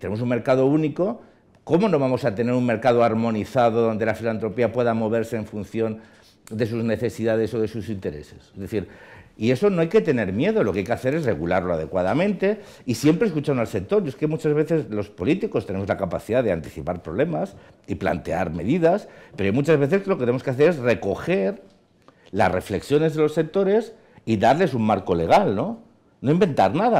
tenemos un mercado único, ¿cómo no vamos a tener un mercado armonizado donde la filantropía pueda moverse en función de sus necesidades o de sus intereses? Es decir, y eso no hay que tener miedo, lo que hay que hacer es regularlo adecuadamente y siempre escuchando al sector. Y es que muchas veces los políticos tenemos la capacidad de anticipar problemas y plantear medidas, pero muchas veces lo que tenemos que hacer es recoger las reflexiones de los sectores y darles un marco legal, ¿no? No inventar nada.